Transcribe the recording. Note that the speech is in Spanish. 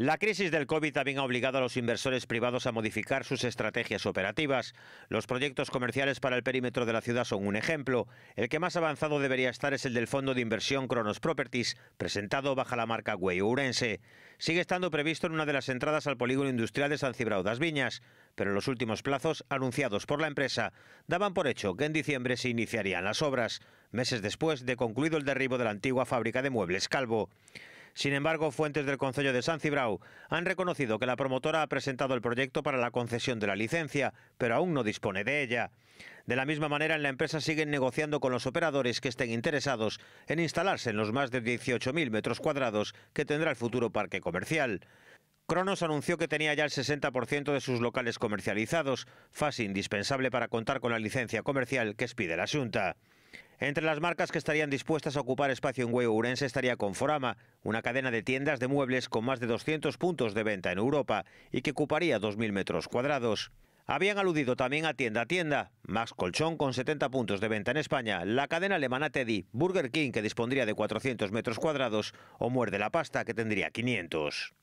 La crisis del COVID también ha obligado a los inversores privados a modificar sus estrategias operativas. Los proyectos comerciales para el perímetro de la ciudad son un ejemplo. El que más avanzado debería estar es el del fondo de inversión Cronos Properties, presentado bajo la marca Weyourense. Sigue estando previsto en una de las entradas al polígono industrial de San Cibrao das Viñas, pero los últimos plazos anunciados por la empresa daban por hecho que en diciembre se iniciarían las obras, meses después de concluido el derribo de la antigua fábrica de muebles Calvo. Sin embargo, fuentes del Consejo de San han reconocido que la promotora ha presentado el proyecto para la concesión de la licencia, pero aún no dispone de ella. De la misma manera, en la empresa siguen negociando con los operadores que estén interesados en instalarse en los más de 18.000 metros cuadrados que tendrá el futuro parque comercial. Cronos anunció que tenía ya el 60% de sus locales comercializados, fase indispensable para contar con la licencia comercial que expide la Junta. Entre las marcas que estarían dispuestas a ocupar espacio en Huevo Urense estaría Conforama, una cadena de tiendas de muebles con más de 200 puntos de venta en Europa y que ocuparía 2.000 metros cuadrados. Habían aludido también a tienda a tienda, Max Colchón con 70 puntos de venta en España, la cadena alemana Teddy, Burger King que dispondría de 400 metros cuadrados o Muerde la Pasta que tendría 500.